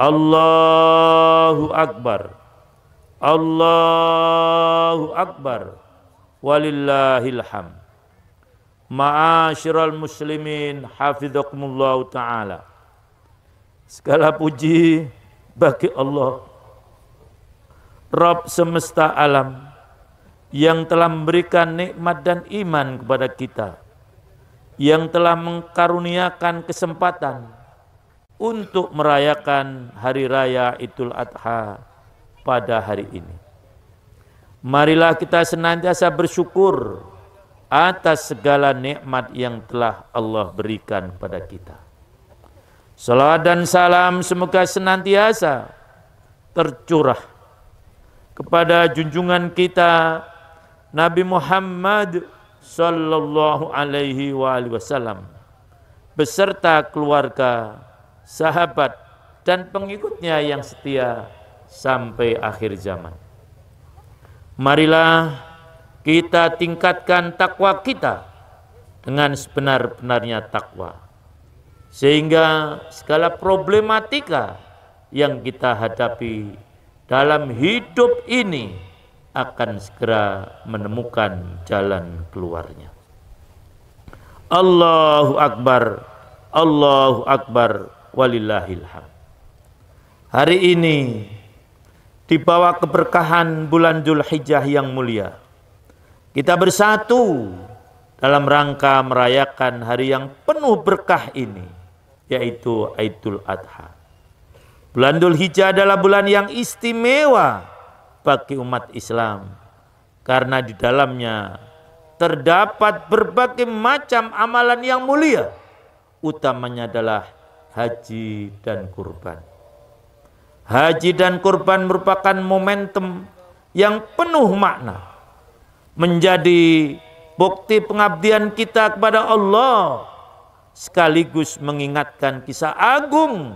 Allahu Akbar Allahu Akbar Walillahil ham Ma'asyiral muslimin Hafizakumullah ta'ala Segala puji bagi Allah Rob semesta alam yang telah memberikan nikmat dan iman kepada kita yang telah mengkaruniakan kesempatan untuk merayakan hari raya Idul Adha pada hari ini. Marilah kita senantiasa bersyukur atas segala nikmat yang telah Allah berikan pada kita. Salam dan salam semoga senantiasa tercurah kepada junjungan kita Nabi Muhammad sallallahu alaihi wasallam beserta keluarga sahabat, dan pengikutnya yang setia sampai akhir zaman. Marilah kita tingkatkan takwa kita dengan sebenar-benarnya takwa. Sehingga segala problematika yang kita hadapi dalam hidup ini akan segera menemukan jalan keluarnya. Allahu Akbar, Allahu Akbar walillahilham. Hari ini di bawah keberkahan bulan Zulhijjah yang mulia, kita bersatu dalam rangka merayakan hari yang penuh berkah ini, yaitu Aidul Adha. Bulan Zulhijjah adalah bulan yang istimewa bagi umat Islam karena di dalamnya terdapat berbagai macam amalan yang mulia utamanya adalah haji dan kurban. Haji dan kurban merupakan momentum yang penuh makna. Menjadi bukti pengabdian kita kepada Allah sekaligus mengingatkan kisah agung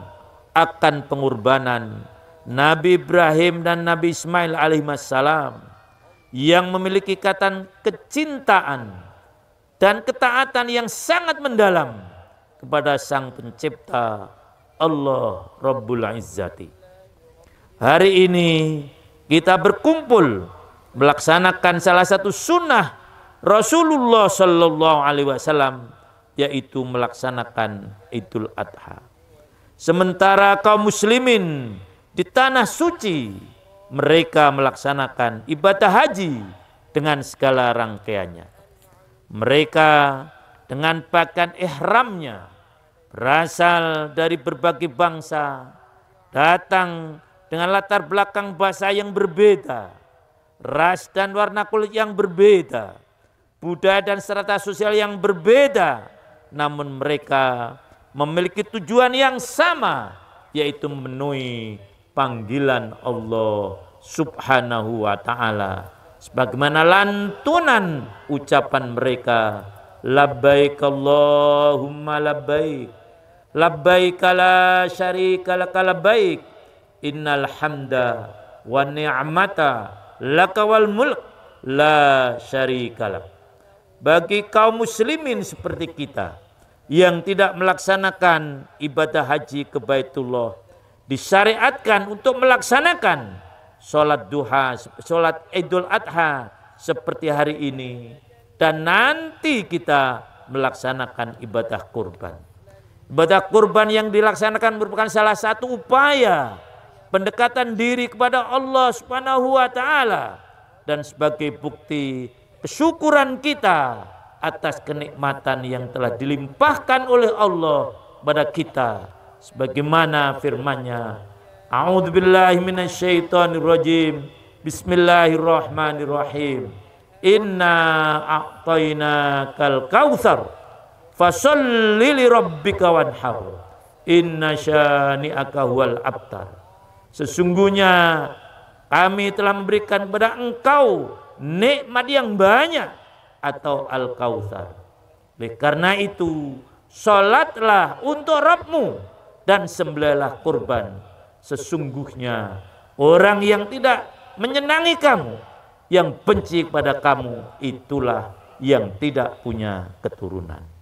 akan pengorbanan Nabi Ibrahim dan Nabi Ismail alaihissalam yang memiliki ikatan kecintaan dan ketaatan yang sangat mendalam kepada Sang Pencipta Allah Rabbul Izzati. Hari ini kita berkumpul melaksanakan salah satu sunnah Rasulullah Shallallahu Alaihi Wasallam yaitu melaksanakan Idul Adha. Sementara kaum muslimin di tanah suci mereka melaksanakan ibadah haji dengan segala rangkaiannya. Mereka dengan pakaian ihramnya berasal dari berbagai bangsa, datang dengan latar belakang bahasa yang berbeda, ras dan warna kulit yang berbeda, budaya dan serata sosial yang berbeda, namun mereka memiliki tujuan yang sama, yaitu memenuhi panggilan Allah Subhanahu wa Ta'ala. Sebagaimana lantunan ucapan mereka, labbaik Allahumma labbaik labbaik la syarika lak labbaik innal hamda wa ni'mata laka wal mulk la syarika lak bagi kaum muslimin seperti kita yang tidak melaksanakan ibadah haji ke Baitullah disyariatkan untuk melaksanakan sholat duha, sholat idul adha seperti hari ini dan nanti kita melaksanakan ibadah kurban. Ibadah kurban yang dilaksanakan merupakan salah satu upaya pendekatan diri kepada Allah Subhanahu wa taala dan sebagai bukti kesyukuran kita atas kenikmatan yang telah dilimpahkan oleh Allah kepada kita sebagaimana firman-Nya A'udzubillahi minasyaitonirrajim Bismillahirrahmanirrahim Inna a'tainakal kautsar fasallili rabbika wanhar. Inna syani'aka huwal abtar. Sesungguhnya kami telah memberikan kepada engkau nikmat yang banyak atau al-kautsar. Oleh karena itu, salatlah untuk Rabbmu dan sembelihlah kurban. Sesungguhnya orang yang tidak menyenangi kamu, yang benci kepada kamu, itulah yang tidak punya keturunan.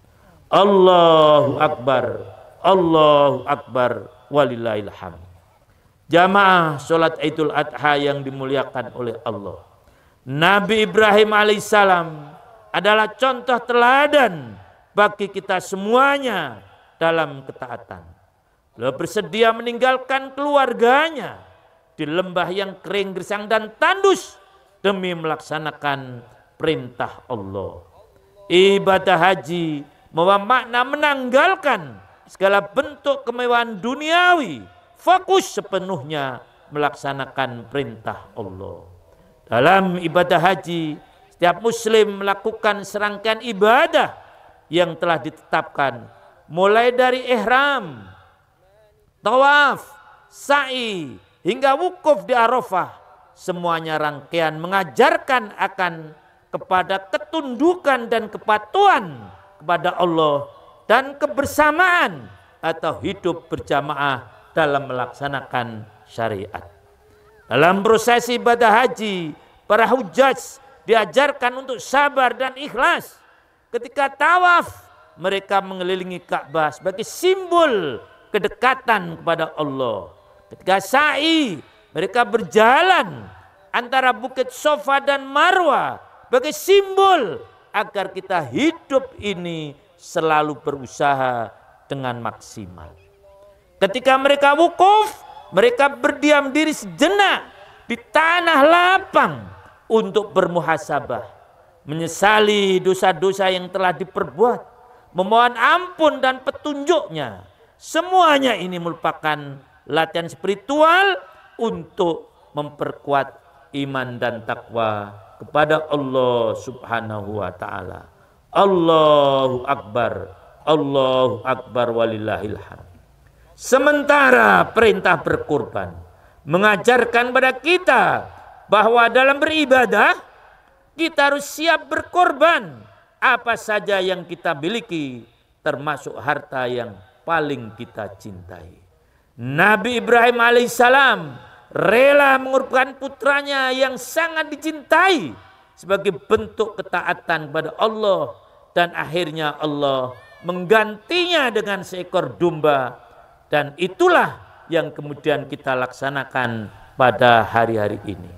Allahu Akbar, Allahu Akbar, walillahilham. Jamaah sholat Idul Adha yang dimuliakan oleh Allah. Nabi Ibrahim alaihissalam adalah contoh teladan bagi kita semuanya dalam ketaatan. Beliau bersedia meninggalkan keluarganya di lembah yang kering, gersang dan tandus demi melaksanakan perintah Allah. Ibadah haji bahwa makna menanggalkan segala bentuk kemewahan duniawi fokus sepenuhnya melaksanakan perintah Allah. Dalam ibadah haji, setiap muslim melakukan serangkaian ibadah yang telah ditetapkan mulai dari ihram, tawaf, sa'i hingga wukuf di Arafah. Semuanya rangkaian mengajarkan akan kepada ketundukan dan kepatuhan kepada Allah dan kebersamaan atau hidup berjamaah dalam melaksanakan syariat. Dalam proses ibadah haji, para hujaj diajarkan untuk sabar dan ikhlas. Ketika tawaf, mereka mengelilingi Ka'bah sebagai simbol kedekatan kepada Allah. Ketika sa'i, mereka berjalan antara bukit Sofa dan Marwa sebagai simbol agar kita hidup ini selalu berusaha dengan maksimal. Ketika mereka wukuf, mereka berdiam diri sejenak di tanah lapang untuk bermuhasabah, menyesali dosa-dosa yang telah diperbuat, memohon ampun dan petunjuknya. Semuanya ini merupakan latihan spiritual untuk memperkuat iman dan takwa kepada Allah Subhanahu wa taala. Allahu akbar, Allahu akbar walillahil Sementara perintah berkorban mengajarkan pada kita bahwa dalam beribadah kita harus siap berkorban apa saja yang kita miliki termasuk harta yang paling kita cintai. Nabi Ibrahim alaihissalam rela mengorbankan putranya yang sangat dicintai sebagai bentuk ketaatan kepada Allah dan akhirnya Allah menggantinya dengan seekor domba dan itulah yang kemudian kita laksanakan pada hari-hari ini.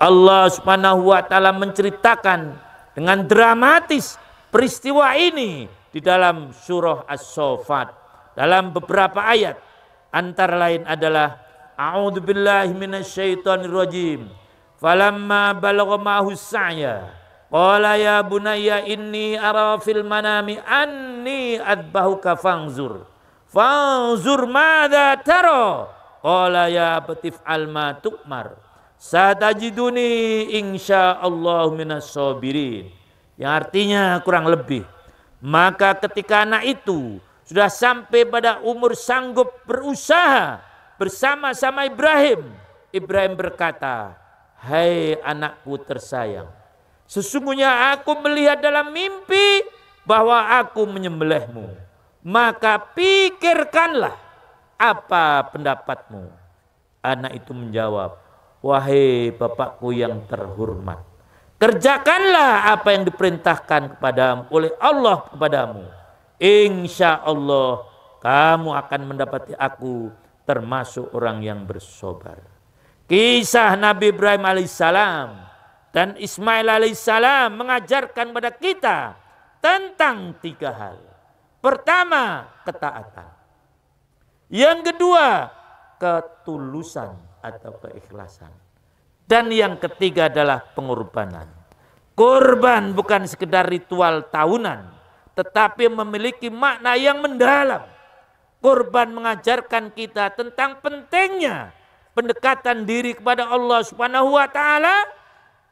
Allah Subhanahu wa taala menceritakan dengan dramatis peristiwa ini di dalam surah As-Saffat dalam beberapa ayat antara lain adalah A'udzu billahi minasyaitonir rajim. Falamma balagha ma'ahu sa'ya qala ya bunayya inni ara fil manami anni adbahuka fanzur. Fanzur madza tara? Qala ya batif alma tukmar. Satajiduni insyaallah minas sabirin. Yang artinya kurang lebih maka ketika anak itu sudah sampai pada umur sanggup berusaha bersama-sama Ibrahim. Ibrahim berkata, "Hai anakku tersayang, sesungguhnya aku melihat dalam mimpi bahwa aku menyembelihmu. Maka pikirkanlah apa pendapatmu." Anak itu menjawab, "Wahai bapakku yang terhormat, kerjakanlah apa yang diperintahkan kepadamu oleh Allah kepadamu. Insya Allah kamu akan mendapati aku termasuk orang yang bersobar. Kisah Nabi Ibrahim alaihissalam dan Ismail alaihissalam mengajarkan kepada kita tentang tiga hal. Pertama, ketaatan. Yang kedua, ketulusan atau keikhlasan. Dan yang ketiga adalah pengorbanan. Korban bukan sekedar ritual tahunan, tetapi memiliki makna yang mendalam Kurban mengajarkan kita tentang pentingnya pendekatan diri kepada Allah Subhanahu wa taala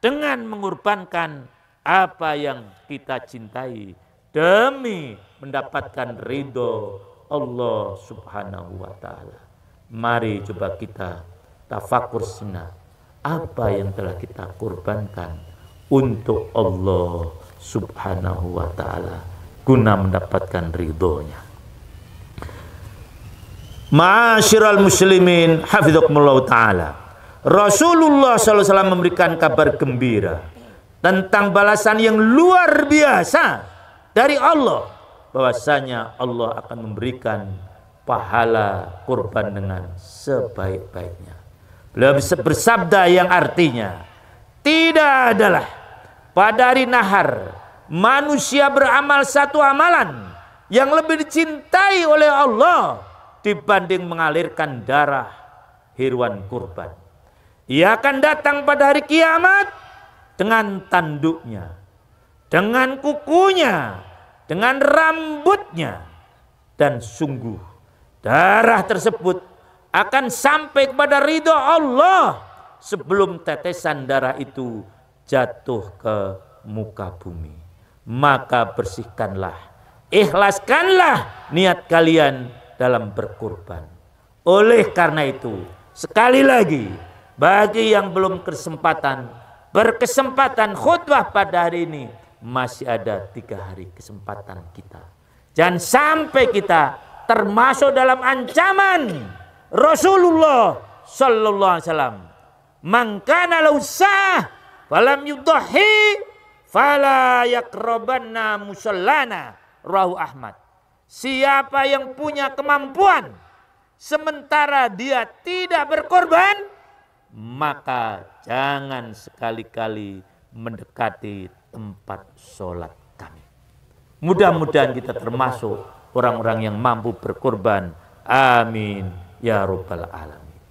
dengan mengorbankan apa yang kita cintai demi mendapatkan ridho Allah Subhanahu wa taala. Mari coba kita tafakur sinar apa yang telah kita kurbankan untuk Allah Subhanahu wa taala guna mendapatkan ridhonya. Ma'asyiral muslimin hafizakumullah taala. Rasulullah SAW memberikan kabar gembira tentang balasan yang luar biasa dari Allah bahwasanya Allah akan memberikan pahala kurban dengan sebaik-baiknya. Beliau bersabda yang artinya tidak adalah pada hari nahar manusia beramal satu amalan yang lebih dicintai oleh Allah dibanding mengalirkan darah hewan kurban. Ia akan datang pada hari kiamat dengan tanduknya, dengan kukunya, dengan rambutnya, dan sungguh darah tersebut akan sampai kepada ridho Allah sebelum tetesan darah itu jatuh ke muka bumi. Maka bersihkanlah, ikhlaskanlah niat kalian dalam berkorban. Oleh karena itu, sekali lagi bagi yang belum kesempatan berkesempatan khutbah pada hari ini masih ada tiga hari kesempatan kita. Dan sampai kita termasuk dalam ancaman Rasulullah Sallallahu Alaihi Wasallam. Mangkana lausah falam yudahi fala musallana rahu Ahmad. Siapa yang punya kemampuan sementara dia tidak berkorban, maka jangan sekali-kali mendekati tempat sholat kami. Mudah-mudahan kita termasuk orang-orang yang mampu berkorban. Amin. Ya Rabbal Alamin.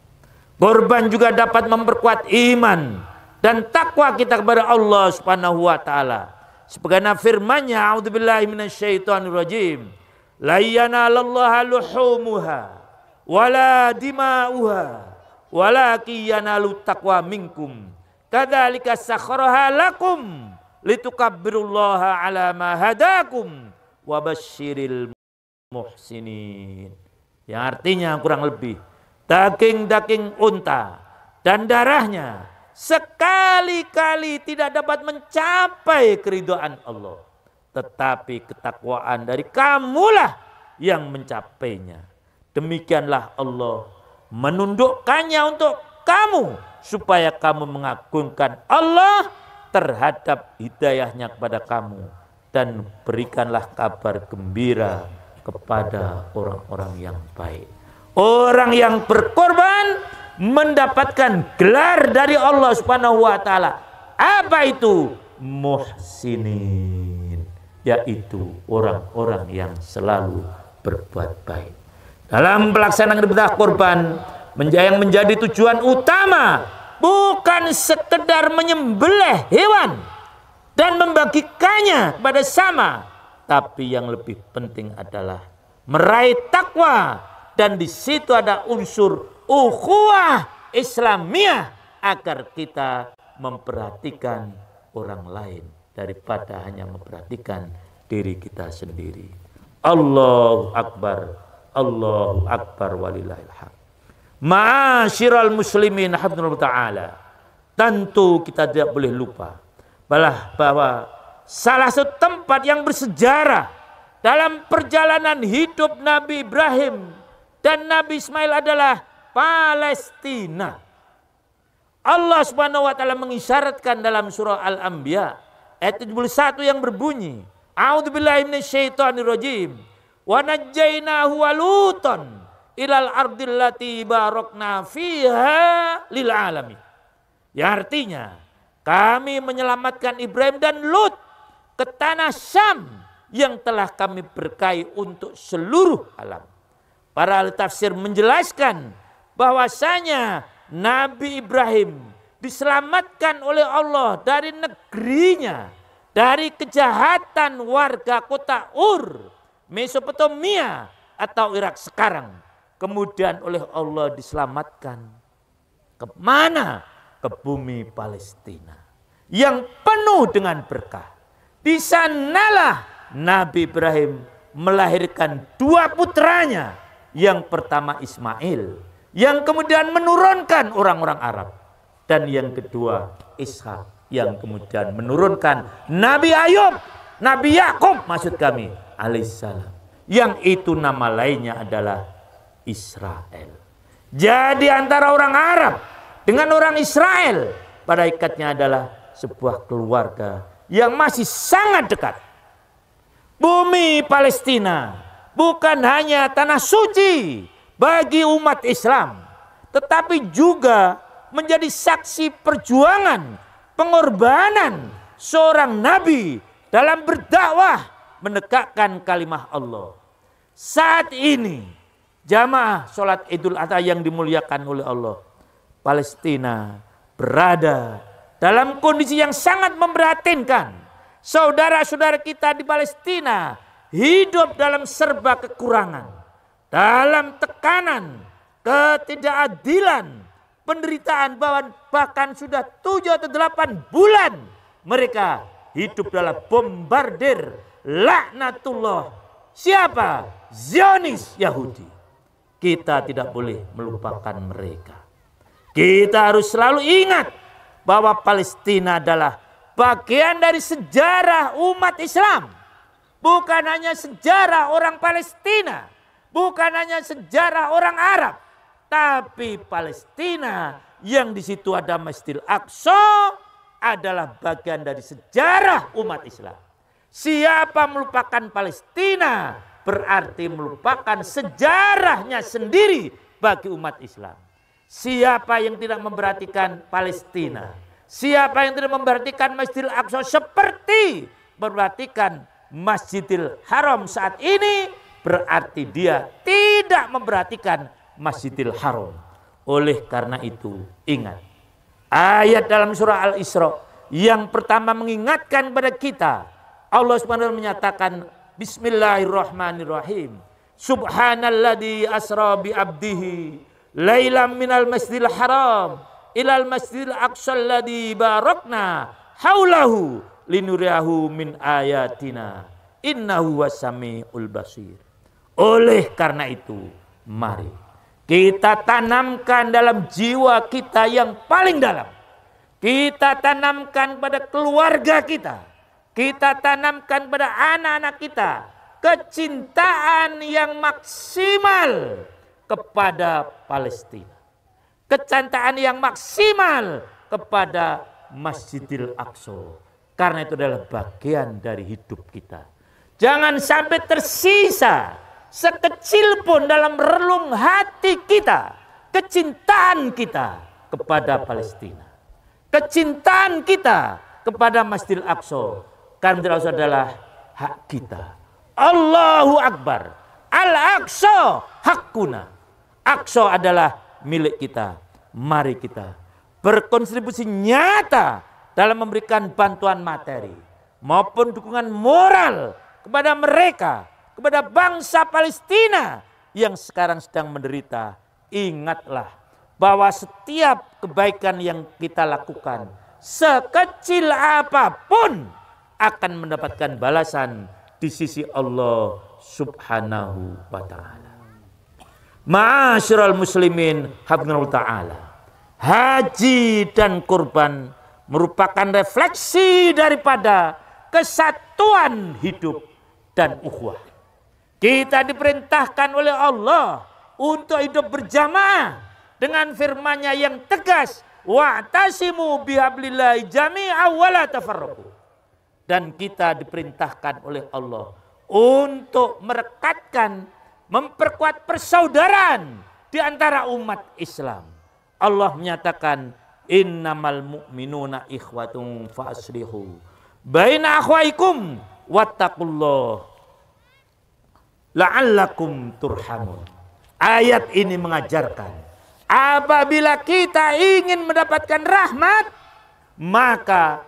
Korban juga dapat memperkuat iman dan takwa kita kepada Allah Subhanahu wa taala. Sebagaimana firman-Nya, A'udzubillahi minasyaitonirrajim la yanalallaha luhumuha wala dima'uha walaki yanalu taqwa minkum kadzalika sakharaha lakum litukabbirullaha ala ma hadakum wa basyiril muhsinin yang artinya kurang lebih daging-daging unta dan darahnya sekali-kali tidak dapat mencapai keridoan Allah tetapi ketakwaan dari kamulah yang mencapainya. Demikianlah Allah menundukkannya untuk kamu supaya kamu mengagungkan Allah terhadap hidayahnya kepada kamu dan berikanlah kabar gembira kepada orang-orang yang baik. Orang yang berkorban mendapatkan gelar dari Allah Subhanahu wa taala. Apa itu? Muhsinin yaitu orang-orang yang selalu berbuat baik. Dalam pelaksanaan ibadah kurban, yang menjadi tujuan utama bukan sekedar menyembelih hewan dan membagikannya kepada sama, tapi yang lebih penting adalah meraih takwa dan di situ ada unsur ukhuwah Islamiyah agar kita memperhatikan orang lain daripada hanya memperhatikan diri kita sendiri. Allahu Akbar, Allahu Akbar walillahil haq. Ma'asyiral muslimin hafizullah ta'ala. Tentu kita tidak boleh lupa balah bahwa salah satu tempat yang bersejarah dalam perjalanan hidup Nabi Ibrahim dan Nabi Ismail adalah Palestina. Allah Subhanahu wa taala mengisyaratkan dalam surah Al-Anbiya ayat 71 yang berbunyi A'udzubillahi minasyaitonirrajim wa najjaynahu waluton ilal ardil lati barokna fiha lil alamin. Ya artinya kami menyelamatkan Ibrahim dan Lut ke tanah Syam yang telah kami berkahi untuk seluruh alam. Para ahli tafsir menjelaskan bahwasanya Nabi Ibrahim diselamatkan oleh Allah dari negerinya, dari kejahatan warga kota Ur, Mesopotamia atau Irak sekarang. Kemudian oleh Allah diselamatkan ke mana Ke bumi Palestina yang penuh dengan berkah. Di sanalah Nabi Ibrahim melahirkan dua putranya. Yang pertama Ismail, yang kemudian menurunkan orang-orang Arab dan yang kedua Ishak yang kemudian menurunkan Nabi Ayub, Nabi Yakub maksud kami alaihissalam. Yang itu nama lainnya adalah Israel. Jadi antara orang Arab dengan orang Israel pada ikatnya adalah sebuah keluarga yang masih sangat dekat. Bumi Palestina bukan hanya tanah suci bagi umat Islam, tetapi juga menjadi saksi perjuangan, pengorbanan seorang nabi dalam berdakwah menegakkan kalimah Allah. Saat ini jamaah sholat idul adha yang dimuliakan oleh Allah. Palestina berada dalam kondisi yang sangat memprihatinkan. Saudara-saudara kita di Palestina hidup dalam serba kekurangan. Dalam tekanan, ketidakadilan, penderitaan bahwa bahkan sudah tujuh atau delapan bulan mereka hidup dalam bombardir laknatullah siapa Zionis Yahudi kita tidak boleh melupakan mereka kita harus selalu ingat bahwa Palestina adalah bagian dari sejarah umat Islam bukan hanya sejarah orang Palestina bukan hanya sejarah orang Arab tapi Palestina yang di situ ada Masjidil Aqsa adalah bagian dari sejarah umat Islam. Siapa melupakan Palestina berarti melupakan sejarahnya sendiri bagi umat Islam. Siapa yang tidak memperhatikan Palestina, siapa yang tidak memperhatikan Masjidil Aqsa seperti memperhatikan Masjidil Haram saat ini berarti dia tidak memperhatikan Masjidil Haram. Oleh karena itu, ingat. Ayat dalam surah Al-Isra yang pertama mengingatkan kepada kita. Allah SWT menyatakan Bismillahirrahmanirrahim. Subhanalladzi asra bi abdihi lailam minal masjidil haram ilal masjidil aqsa alladzi barakna haulahu linuriyahu min ayatina innahu wasami'ul basir. Oleh karena itu, mari kita tanamkan dalam jiwa kita yang paling dalam. Kita tanamkan pada keluarga kita. Kita tanamkan pada anak-anak kita. Kecintaan yang maksimal kepada Palestina. Kecintaan yang maksimal kepada Masjidil Aqsa. Karena itu adalah bagian dari hidup kita. Jangan sampai tersisa sekecil pun dalam relung hati kita, kecintaan kita kepada Palestina. Kecintaan kita kepada Masjidil Aqsa. Karena Masjidil Aqsa adalah hak kita. Allahu Akbar. Al-Aqsa hakuna. Aqsa adalah milik kita. Mari kita berkontribusi nyata dalam memberikan bantuan materi maupun dukungan moral kepada mereka kepada bangsa Palestina yang sekarang sedang menderita. Ingatlah bahwa setiap kebaikan yang kita lakukan sekecil apapun akan mendapatkan balasan di sisi Allah Subhanahu wa taala. Ma'asyiral muslimin habnul taala. Haji dan kurban merupakan refleksi daripada kesatuan hidup dan ukhuwah. Kita diperintahkan oleh Allah untuk hidup berjamaah dengan firman-Nya yang tegas, wa'tasimu bihablillahi jami'a wa la tafarraqu. Dan kita diperintahkan oleh Allah untuk merekatkan, memperkuat persaudaraan di antara umat Islam. Allah menyatakan innamal mu'minuna ikhwatun fa'aslihu baina akhwaikum wattaqullah la'allakum turhamun. Ayat ini mengajarkan apabila kita ingin mendapatkan rahmat maka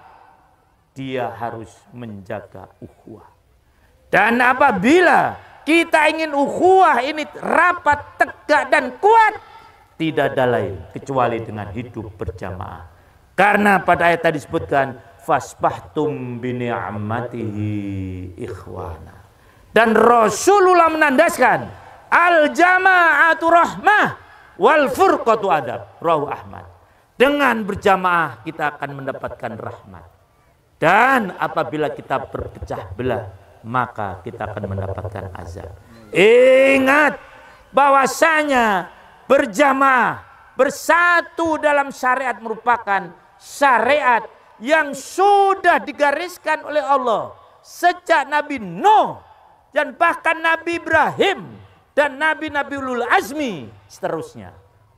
dia harus menjaga ukhuwah. Dan apabila kita ingin ukhuwah ini rapat, tegak dan kuat tidak ada lain kecuali dengan hidup berjamaah. Karena pada ayat tadi disebutkan fasbahtum bi ikhwana dan Rasulullah menandaskan al jama'atu rahmah wal furqatu adab. Rawu Ahmad. Dengan berjamaah kita akan mendapatkan rahmat. Dan apabila kita berpecah belah, maka kita akan mendapatkan azab. Ingat bahwasanya berjamaah bersatu dalam syariat merupakan syariat yang sudah digariskan oleh Allah sejak Nabi Nuh dan bahkan Nabi Ibrahim dan Nabi-Nabi Ulul Azmi seterusnya.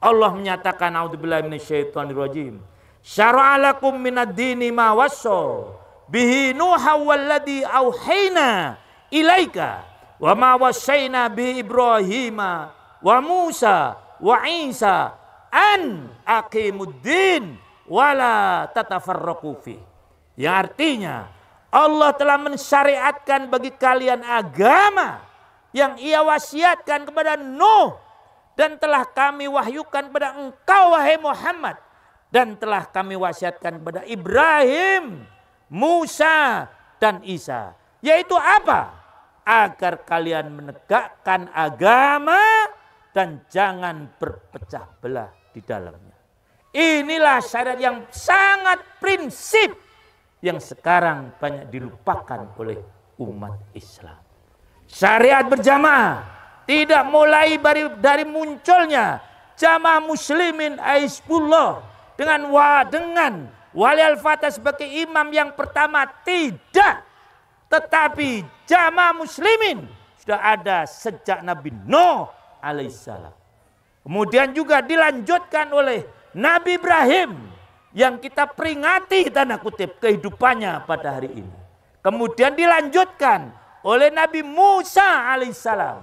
Allah menyatakan A'udzubillah minasyaitonirrojim. Syara'alakum minad-dini ma wasso bihi nuha walladhi auhayna ilaika wa ma wasayna bi Ibrahima wa Musa wa Isa an aqimuddin wala tatafarraqu fi. Yang artinya Allah telah mensyariatkan bagi kalian agama yang ia wasiatkan kepada Nuh dan telah kami wahyukan kepada engkau wahai Muhammad dan telah kami wasiatkan kepada Ibrahim, Musa dan Isa. Yaitu apa? Agar kalian menegakkan agama dan jangan berpecah belah di dalamnya. Inilah syariat yang sangat prinsip yang sekarang banyak dilupakan oleh umat Islam. Syariat berjamaah tidak mulai dari, dari munculnya jamaah muslimin aisyullah dengan wa dengan wali al-fatah sebagai imam yang pertama tidak tetapi jamaah muslimin sudah ada sejak Nabi Nuh alaihissalam. Kemudian juga dilanjutkan oleh Nabi Ibrahim yang kita peringati tanda kutip kehidupannya pada hari ini. Kemudian dilanjutkan oleh Nabi Musa alaihissalam,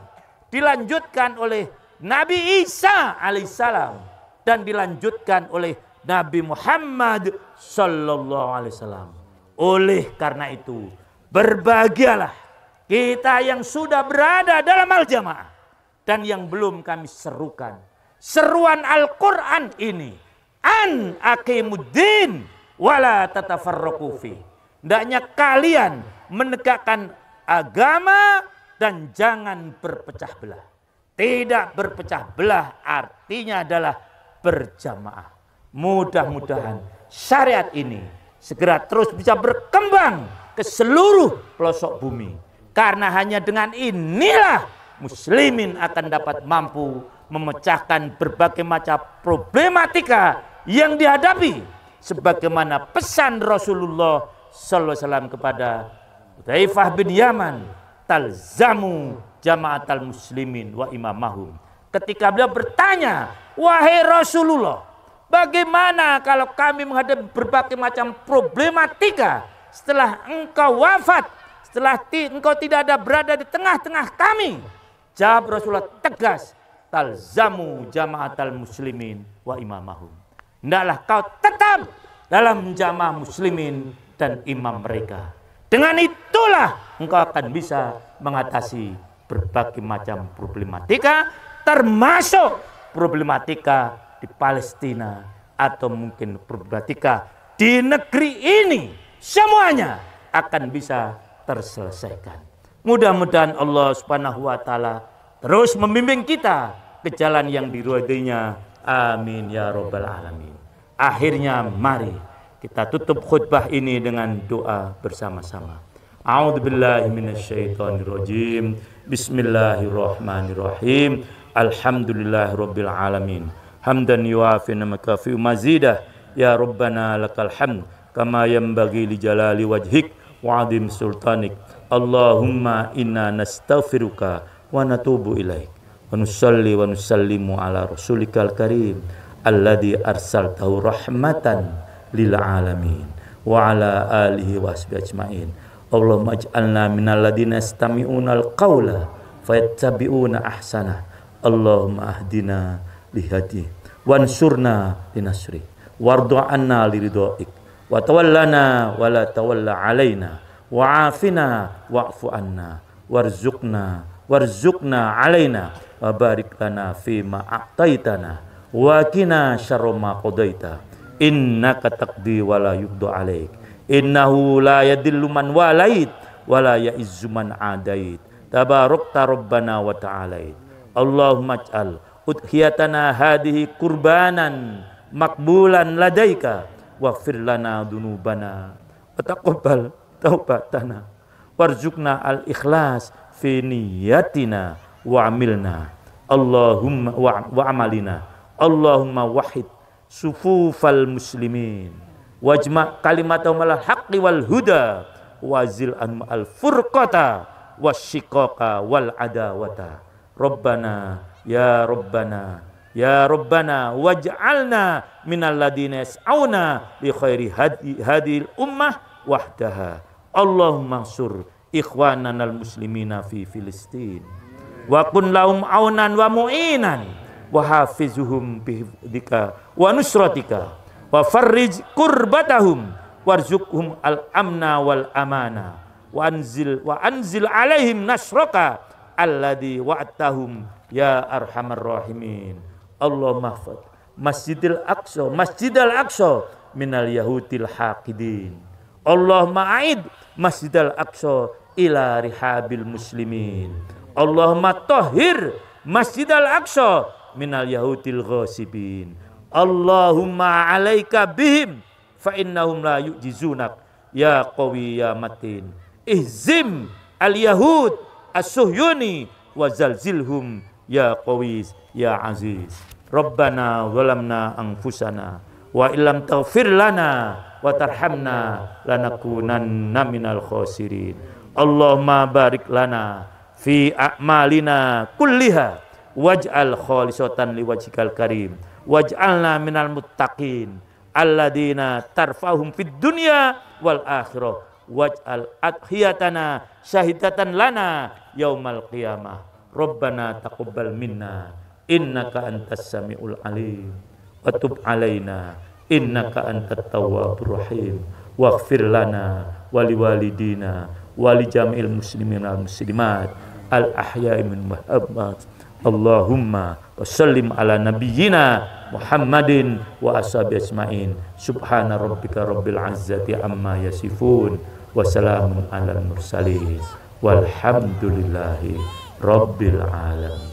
dilanjutkan oleh Nabi Isa alaihissalam, dan dilanjutkan oleh Nabi Muhammad sallallahu alaihi wasallam. Oleh karena itu, berbahagialah kita yang sudah berada dalam al-jamaah dan yang belum kami serukan. Seruan Al-Qur'an ini an aqimuddin wala tatafarraqu fi. Hendaknya kalian menegakkan agama dan jangan berpecah belah. Tidak berpecah belah artinya adalah berjamaah. Mudah-mudahan syariat ini segera terus bisa berkembang ke seluruh pelosok bumi. Karena hanya dengan inilah muslimin akan dapat mampu memecahkan berbagai macam problematika yang dihadapi sebagaimana pesan Rasulullah sallallahu alaihi wasallam kepada Taifah bin Yaman talzamu jama'atal muslimin wa imamahum ketika beliau bertanya wahai Rasulullah bagaimana kalau kami menghadapi berbagai macam problematika setelah engkau wafat setelah ti, engkau tidak ada berada di tengah-tengah kami jawab Rasulullah tegas talzamu jama'atal muslimin wa imamahum Hendaklah kau tetap dalam jamaah muslimin dan imam mereka. Dengan itulah engkau akan bisa mengatasi berbagai macam problematika termasuk problematika di Palestina atau mungkin problematika di negeri ini semuanya akan bisa terselesaikan. Mudah-mudahan Allah Subhanahu wa taala terus membimbing kita ke jalan yang diridainya Amin ya robbal alamin. Akhirnya mari kita tutup khutbah ini dengan doa bersama-sama. A'udzubillahi minasyaitonirrajim. Bismillahirrahmanirrahim. Alhamdulillahirabbil alamin. Hamdan yuafi makafi mazidah. Ya Rabbana lakal hamd kama yanbaghi li jalali wajhik wa adim sultanik. Allahumma inna nastaghfiruka wa natubu ilaik wa nusalli wa nusallimu ala rasulikal karim alladhi arsaltahu rahmatan lil alamin wa ala alihi wa asbi ajmain Allahumma ij'alna minal ladina istami'una al-qawla fayattabi'una ahsana Allahumma ahdina lihadi wansurna linasri wardu anna liridhoik wa tawallana wa la tawalla alaina wa'afina wa'fu anna warzuqna warzuqna alaina wa barik lana fi ma a'taitana wa qina syarra ma qadaita innaka taqdi wa la yuqdu alaik innahu la yadillu man walait wa la ya'izzu man adait tabarakta rabbana wa ta'alait Allahumma ij'al udhiyatana hadhihi kurbanan makbulan ladaika waghfir lana dunubana wa taqabbal taubatana warzuqna al ikhlas fi niyatina waamilna, Allahumma waamalina, Allahumma wahid sufufal muslimin wajma kalimat malah haqqi wal huda wazil an al furqata wasyiqaqa wal adawata Rabbana ya Rabbana ya Rabbana waj'alna minal ladina yas'una li khairi hadi, hadil ummah wahdaha Allahumma sur al muslimina fi Filistin wa kun laum aunan wa mu'inan wa hafizuhum bihdika wa nusratika wa farrij kurbatahum warzukhum al amna wal amana wa anzil wa anzil alaihim nasraka alladhi wa'tahum ya arhamar rahimin Allah mahfad Masjidil Aqsa Masjidil Aqsa minal yahudil haqidin Allah ma'aid Masjidil Aqsa ila rihabil muslimin Allahumma tohir Masjid Al-Aqsa minal yahudil ghasibin. Allahumma alaika bihim fa innahum la yu'jizunak ya qawi ya matin. Ihzim al-yahud as-suhyuni wa zalzilhum ya qawi ya aziz. Rabbana zalamna anfusana wa illam taghfir lana wa tarhamna lanakunanna minal khasirin. Allahumma barik lana fi a'malina kulliha waj'al li liwajhikal karim waj'alna minal muttaqin alladina tarfahum fid dunya wal akhirah waj'al adhiyatana syahidatan lana yaumal qiyamah rabbana taqabbal minna innaka antas samiul alim wa tub alaina innaka antat tawwabur rahim waghfir lana wa liwalidina wa li jamil muslimin wal muslimat al-ahya'i min al Allahumma Allahumma sallim ala nabiyyina Muhammadin wa ashabi asma'in Subhana rabbika rabbil azzati amma yasifun wa salamun alal mursalin. Walhamdulillahi rabbil alamin.